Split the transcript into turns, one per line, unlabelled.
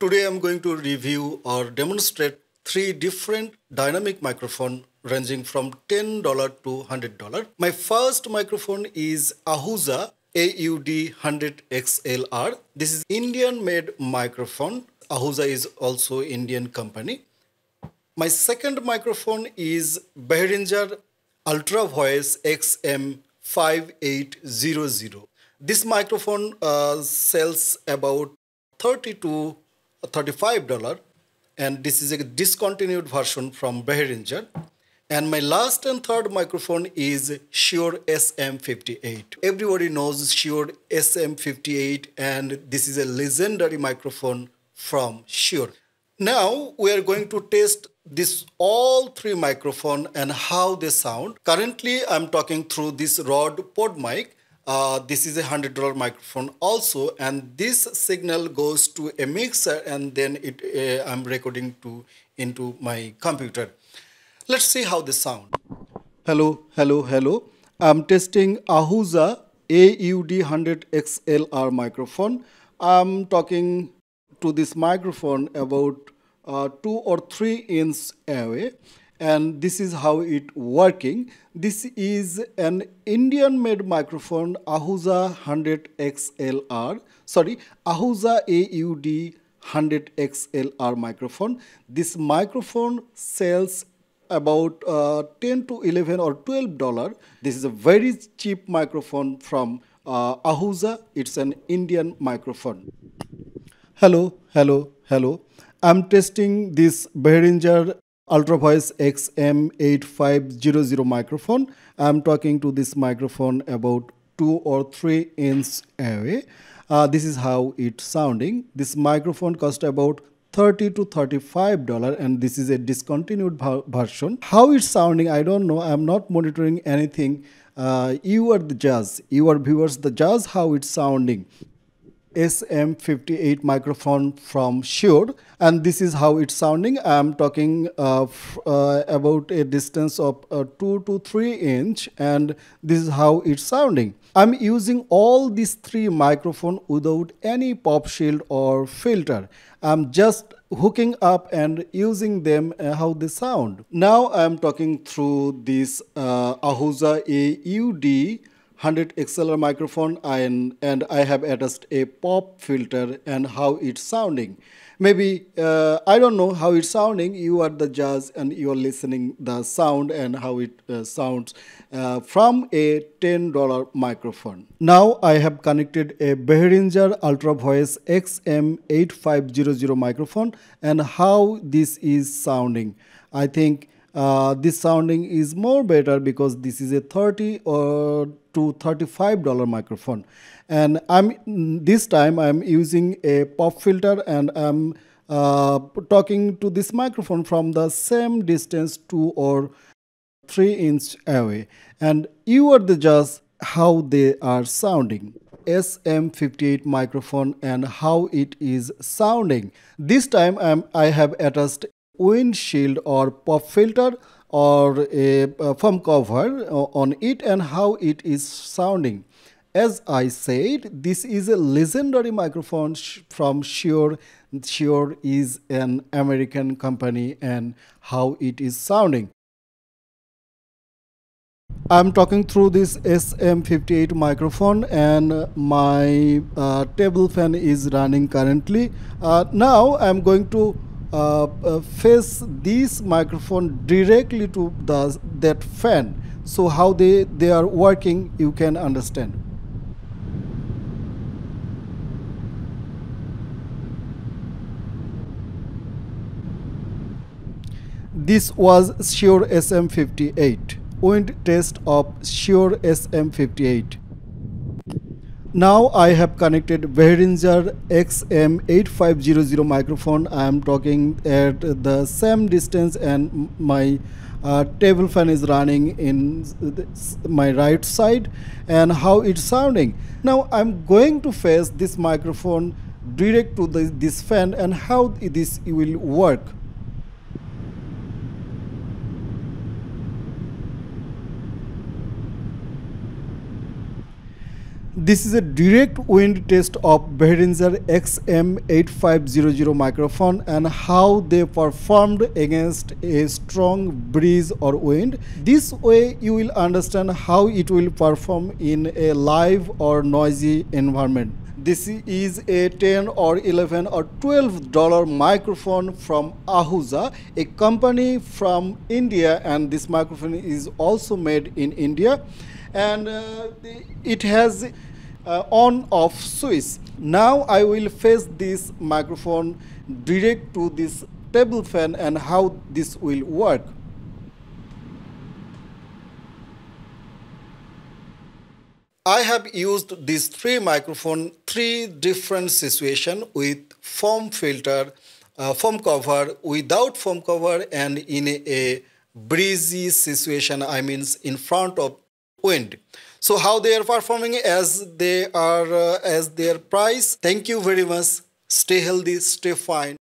Today I'm going to review or demonstrate three different dynamic microphone ranging from $10 to $100. My first microphone is Ahuza AUD100XLR. This is Indian made microphone. Ahuza is also Indian company. My second microphone is Behringer Ultra Voice XM5800. This microphone uh, sells about 30 to $35 and this is a discontinued version from Behringer. And my last and third microphone is Shure SM58. Everybody knows Shure SM58 and this is a legendary microphone from Shure. Now we are going to test this all three microphone and how they sound. Currently I'm talking through this Rod pod mic uh, this is a hundred dollar microphone also and this signal goes to a mixer and then it uh, i'm recording to into my computer let's see how this sound hello hello hello i'm testing ahuza aud 100 xlr microphone i'm talking to this microphone about uh, two or three inches away and this is how it working. This is an Indian made microphone Ahuza 100 XLR, sorry, Ahuza AUD 100 XLR microphone. This microphone sells about uh, 10 to 11 or 12 dollar. This is a very cheap microphone from uh, Ahuza. It's an Indian microphone. Hello, hello, hello. I'm testing this Behringer ultravoice xm8500 microphone i'm talking to this microphone about two or three inches away uh, this is how it's sounding this microphone cost about 30 to 35 dollar and this is a discontinued version how it's sounding i don't know i'm not monitoring anything uh, you are the judge you are viewers the judge how it's sounding SM58 microphone from Shure and this is how it's sounding. I'm talking uh, uh, about a distance of uh, 2 to 3 inch and this is how it's sounding. I'm using all these three microphone without any pop shield or filter. I'm just hooking up and using them uh, how they sound. Now I'm talking through this uh, Ahuza AUD 100 XLR microphone and, and I have attached a pop filter and how it's sounding. Maybe, uh, I don't know how it's sounding, you are the jazz and you are listening the sound and how it uh, sounds uh, from a $10 microphone. Now I have connected a Behringer Ultra Voice XM8500 microphone and how this is sounding. I think uh, this sounding is more better because this is a 30 or uh, to 35 dollar microphone and i'm this time i'm using a pop filter and i'm uh, talking to this microphone from the same distance two or three inch away and you are the judge how they are sounding SM58 microphone and how it is sounding. This time I'm, i have attached windshield or pop filter or a foam cover on it and how it is sounding. As I said, this is a legendary microphone from Shure. Shure is an American company and how it is sounding. I'm talking through this SM58 microphone and my uh, table fan is running currently. Uh, now I'm going to uh, uh, face this microphone directly to the, that fan. So how they, they are working, you can understand. This was Sure SM58, wind test of Sure SM58. Now I have connected Behringer XM8500 microphone. I am talking at the same distance and my uh, table fan is running in my right side and how it's sounding. Now I'm going to face this microphone direct to the, this fan and how this will work. This is a direct wind test of Behringer XM8500 microphone and how they performed against a strong breeze or wind. This way you will understand how it will perform in a live or noisy environment. This is a 10 or 11 or 12 dollar microphone from Ahuja, a company from India and this microphone is also made in India and uh, it has uh, on off switch. Now I will face this microphone direct to this table fan and how this will work. I have used these three microphone, three different situation with foam filter, uh, foam cover, without foam cover and in a, a breezy situation, I mean in front of wind so how they are performing as they are uh, as their price thank you very much stay healthy stay fine